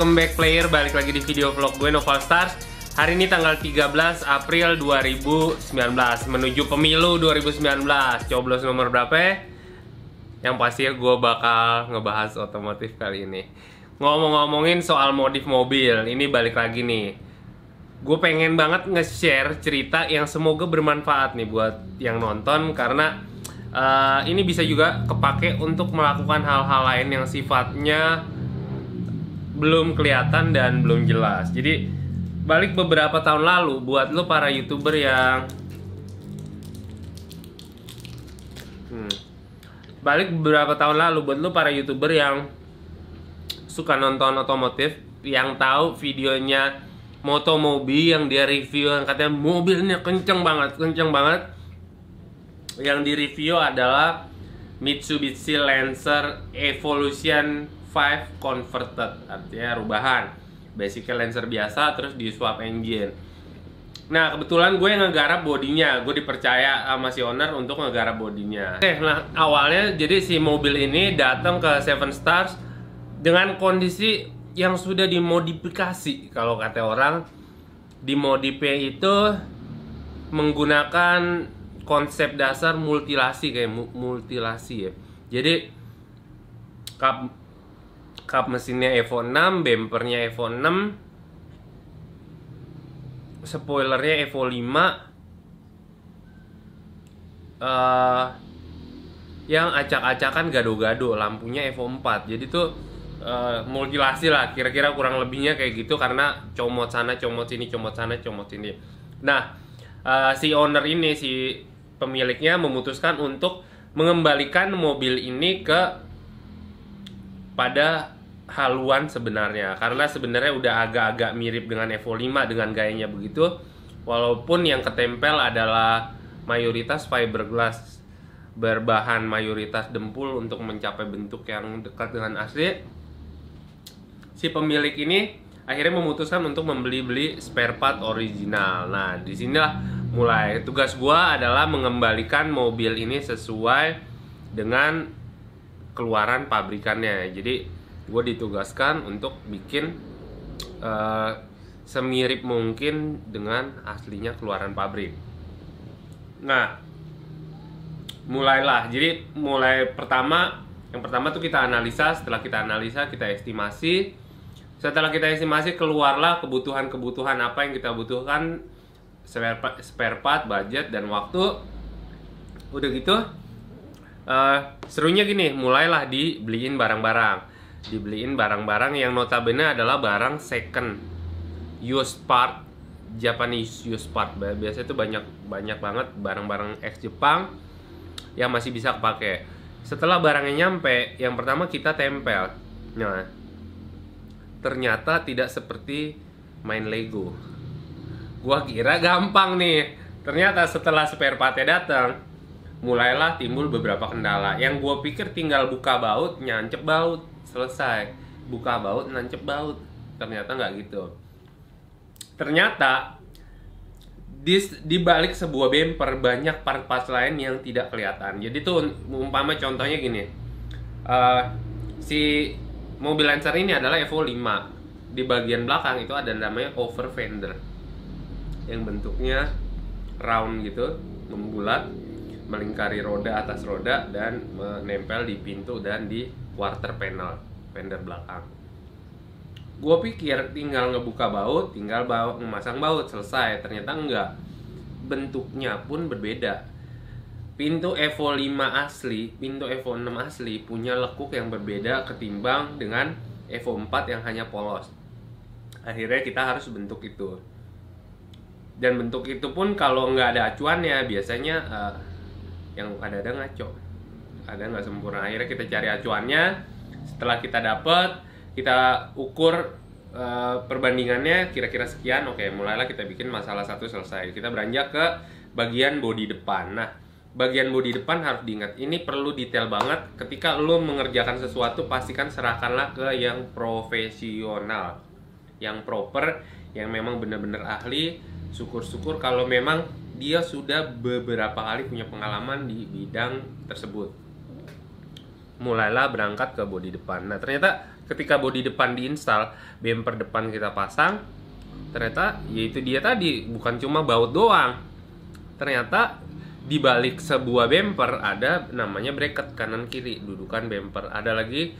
welcome back player Balik lagi di video vlog gue Noval Stars Hari ini tanggal 13 April 2019 Menuju pemilu 2019 Coblos nomor berapa ya? Yang pasti ya gue bakal ngebahas otomotif kali ini Ngomong-ngomongin soal modif mobil Ini balik lagi nih Gue pengen banget nge-share cerita yang semoga bermanfaat nih buat yang nonton Karena uh, ini bisa juga kepake untuk melakukan hal-hal lain yang sifatnya belum kelihatan dan belum jelas. Jadi balik beberapa tahun lalu buat lo para youtuber yang hmm, balik beberapa tahun lalu buat lo para youtuber yang suka nonton otomotif yang tahu videonya moto mobil yang dia review yang katanya mobilnya kenceng banget kenceng banget yang di review adalah Mitsubishi Lancer Evolution 5 converted artinya rubahan basic Lancer biasa terus di swap engine Nah kebetulan gue yang ngegarap bodinya, gue dipercaya sama si owner untuk ngegarap bodinya. Oke, nah awalnya jadi si mobil ini datang ke Seven Stars dengan kondisi yang sudah dimodifikasi kalau kata orang dimodifikasi itu menggunakan konsep dasar multilasi kayak multilasi ya. Jadi cup mesinnya Evo 6 bumpernya Evo 6 spoilernya Evo 5 uh, yang acak-acakan gado-gado lampunya Evo 4 jadi tuh uh, multilasi lah kira-kira kurang lebihnya kayak gitu karena comot sana comot sini comot sana comot sini nah uh, si owner ini si pemiliknya memutuskan untuk mengembalikan mobil ini ke pada haluan sebenarnya karena sebenarnya udah agak-agak mirip dengan Evo 5 dengan gayanya begitu walaupun yang ketempel adalah mayoritas fiberglass berbahan mayoritas dempul untuk mencapai bentuk yang dekat dengan asli si pemilik ini akhirnya memutuskan untuk membeli-beli spare part original nah disinilah mulai tugas gua adalah mengembalikan mobil ini sesuai dengan keluaran pabrikannya jadi gue ditugaskan untuk bikin uh, semirip mungkin dengan aslinya keluaran pabrik. Nah, mulailah. Jadi mulai pertama, yang pertama tuh kita analisa. Setelah kita analisa, kita estimasi. Setelah kita estimasi, keluarlah kebutuhan-kebutuhan apa yang kita butuhkan, spare part, budget dan waktu. Udah gitu, uh, serunya gini, mulailah dibeliin barang-barang dibeliin barang-barang yang notabene adalah barang second used part Japanese used part biasanya itu banyak banyak banget barang-barang ex Jepang yang masih bisa kepake setelah barangnya nyampe yang pertama kita tempel nah ternyata tidak seperti main Lego gua kira gampang nih ternyata setelah spare partnya datang mulailah timbul beberapa kendala yang gua pikir tinggal buka baut nyancep baut selesai buka baut nancep baut ternyata nggak gitu ternyata di, di balik sebuah bumper banyak part-part lain yang tidak kelihatan jadi tuh umpama contohnya gini uh, si mobil Lancer ini adalah Evo 5 di bagian belakang itu ada namanya over fender yang bentuknya round gitu membulat melingkari roda atas roda dan menempel di pintu dan di quarter panel fender belakang gue pikir tinggal ngebuka baut tinggal baut memasang baut selesai ternyata enggak bentuknya pun berbeda pintu Evo 5 asli pintu Evo 6 asli punya lekuk yang berbeda ketimbang dengan Evo 4 yang hanya polos akhirnya kita harus bentuk itu dan bentuk itu pun kalau nggak ada acuannya biasanya uh, yang ada ada ngaco ada nggak sempurna akhirnya kita cari acuannya setelah kita dapat kita ukur uh, perbandingannya kira-kira sekian oke mulailah kita bikin masalah satu selesai kita beranjak ke bagian body depan nah bagian body depan harus diingat ini perlu detail banget ketika lo mengerjakan sesuatu pastikan serahkanlah ke yang profesional yang proper yang memang benar-benar ahli syukur-syukur kalau memang dia sudah beberapa kali punya pengalaman di bidang tersebut mulailah berangkat ke bodi depan. Nah, ternyata ketika bodi depan diinstal, bumper depan kita pasang, ternyata yaitu dia tadi bukan cuma baut doang. Ternyata di balik sebuah bumper ada namanya bracket kanan kiri, dudukan bumper. Ada lagi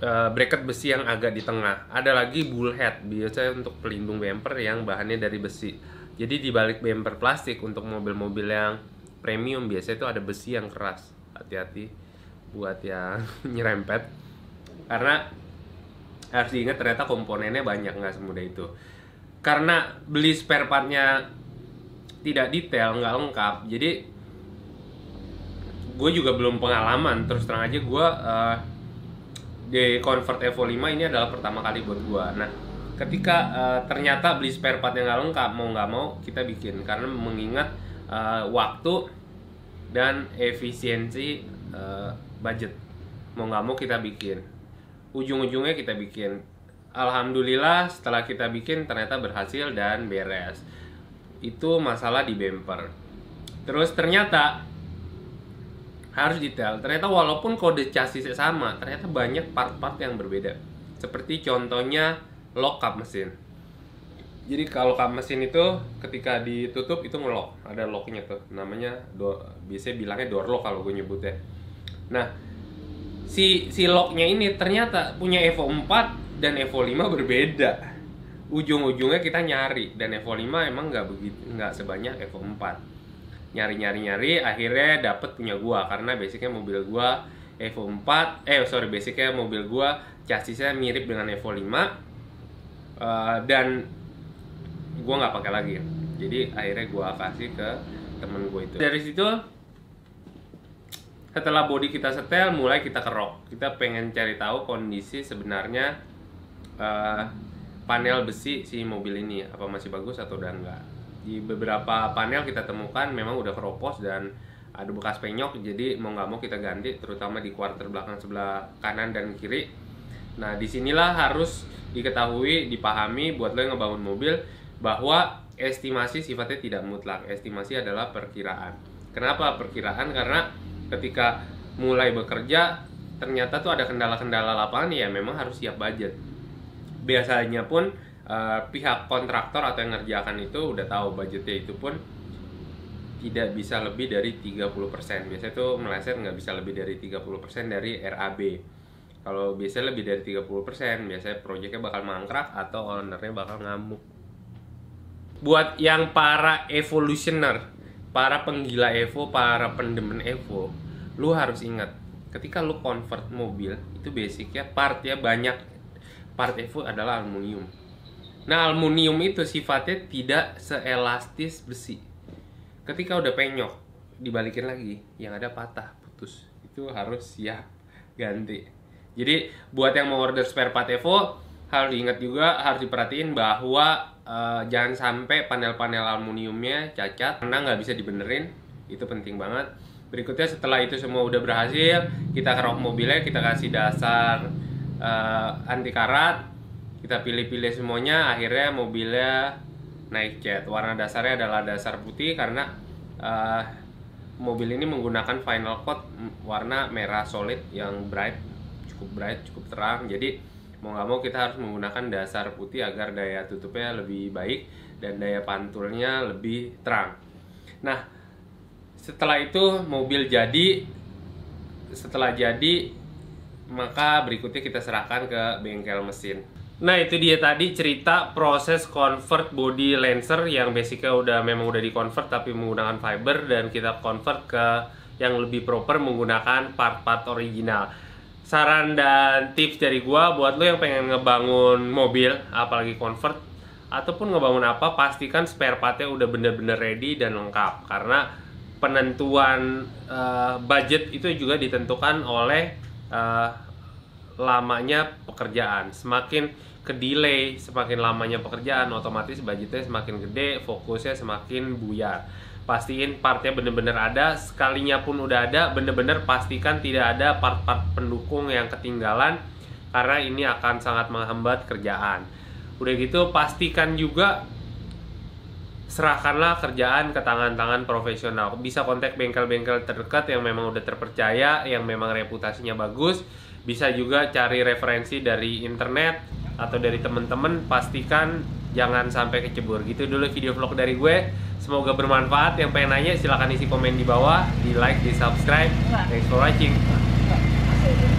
eh, bracket besi yang agak di tengah. Ada lagi bullhead, biasanya untuk pelindung bumper yang bahannya dari besi. Jadi di balik bumper plastik untuk mobil-mobil yang premium biasanya itu ada besi yang keras. Hati-hati buat yang nyerempet karena harus diingat ternyata komponennya banyak nggak semudah itu karena beli spare partnya tidak detail nggak lengkap jadi gue juga belum pengalaman terus terang aja gue uh, di convert Evo 5 ini adalah pertama kali buat gue nah ketika uh, ternyata beli spare part yang nggak lengkap mau nggak mau kita bikin karena mengingat uh, waktu dan efisiensi eh, budget mau nggak mau kita bikin ujung-ujungnya kita bikin alhamdulillah setelah kita bikin ternyata berhasil dan beres itu masalah di bumper terus ternyata harus detail ternyata walaupun kode chassisnya sama ternyata banyak part-part yang berbeda seperti contohnya lock up mesin jadi kalau kap mesin itu ketika ditutup itu ngelock ada locknya tuh namanya do, biasanya bilangnya door lock kalau gue nyebutnya Nah, si si locknya ini ternyata punya Evo 4 dan Evo 5 berbeda. Ujung-ujungnya kita nyari dan Evo 5 emang nggak begitu nggak sebanyak Evo 4. Nyari-nyari-nyari akhirnya dapet punya gua karena basicnya mobil gua Evo 4 eh sorry basicnya mobil gua chassisnya mirip dengan Evo 5 uh, eh, dan gua nggak pakai lagi. Jadi akhirnya gua kasih ke temen gue itu. Dari situ setelah body kita setel mulai kita kerok kita pengen cari tahu kondisi sebenarnya uh, panel besi si mobil ini apa masih bagus atau udah enggak di beberapa panel kita temukan memang udah keropos dan ada bekas penyok jadi mau nggak mau kita ganti terutama di quarter belakang sebelah kanan dan kiri nah disinilah harus diketahui dipahami buat lo yang ngebangun mobil bahwa estimasi sifatnya tidak mutlak estimasi adalah perkiraan kenapa perkiraan karena ketika mulai bekerja ternyata tuh ada kendala-kendala lapangan ya memang harus siap budget biasanya pun uh, pihak kontraktor atau yang ngerjakan itu udah tahu budgetnya itu pun tidak bisa lebih dari 30% biasanya tuh meleset nggak bisa lebih dari 30% dari RAB kalau biasanya lebih dari 30% biasanya proyeknya bakal mangkrak atau ownernya bakal ngamuk buat yang para evolutioner para penggila Evo, para pendemen Evo, lu harus ingat ketika lu convert mobil itu basicnya ya banyak part Evo adalah aluminium. Nah aluminium itu sifatnya tidak seelastis besi. Ketika udah penyok dibalikin lagi yang ada patah putus itu harus ya ganti. Jadi buat yang mau order spare part Evo harus diingat juga harus diperhatiin bahwa uh, jangan sampai panel-panel aluminiumnya cacat karena nggak bisa dibenerin itu penting banget berikutnya setelah itu semua udah berhasil kita kerok mobilnya kita kasih dasar uh, anti karat kita pilih-pilih semuanya akhirnya mobilnya naik cat warna dasarnya adalah dasar putih karena uh, mobil ini menggunakan final coat warna merah solid yang bright cukup bright cukup terang jadi mau nggak mau kita harus menggunakan dasar putih agar daya tutupnya lebih baik dan daya pantulnya lebih terang. Nah, setelah itu mobil jadi, setelah jadi maka berikutnya kita serahkan ke bengkel mesin. Nah itu dia tadi cerita proses convert body lancer yang basicnya udah memang udah di convert tapi menggunakan fiber dan kita convert ke yang lebih proper menggunakan part-part original saran dan tips dari gua buat lo yang pengen ngebangun mobil apalagi convert ataupun ngebangun apa pastikan spare partnya udah bener-bener ready dan lengkap karena penentuan uh, budget itu juga ditentukan oleh uh, lamanya pekerjaan semakin ke delay semakin lamanya pekerjaan otomatis budgetnya semakin gede fokusnya semakin buyar pastiin partnya bener-bener ada sekalinya pun udah ada bener-bener pastikan tidak ada part-part pendukung yang ketinggalan karena ini akan sangat menghambat kerjaan udah gitu pastikan juga serahkanlah kerjaan ke tangan-tangan profesional bisa kontak bengkel-bengkel terdekat yang memang udah terpercaya yang memang reputasinya bagus bisa juga cari referensi dari internet atau dari teman-teman pastikan jangan sampai kecebur gitu dulu video vlog dari gue semoga bermanfaat yang pengen nanya silahkan isi komen di bawah di like di subscribe iya. thanks for watching iya.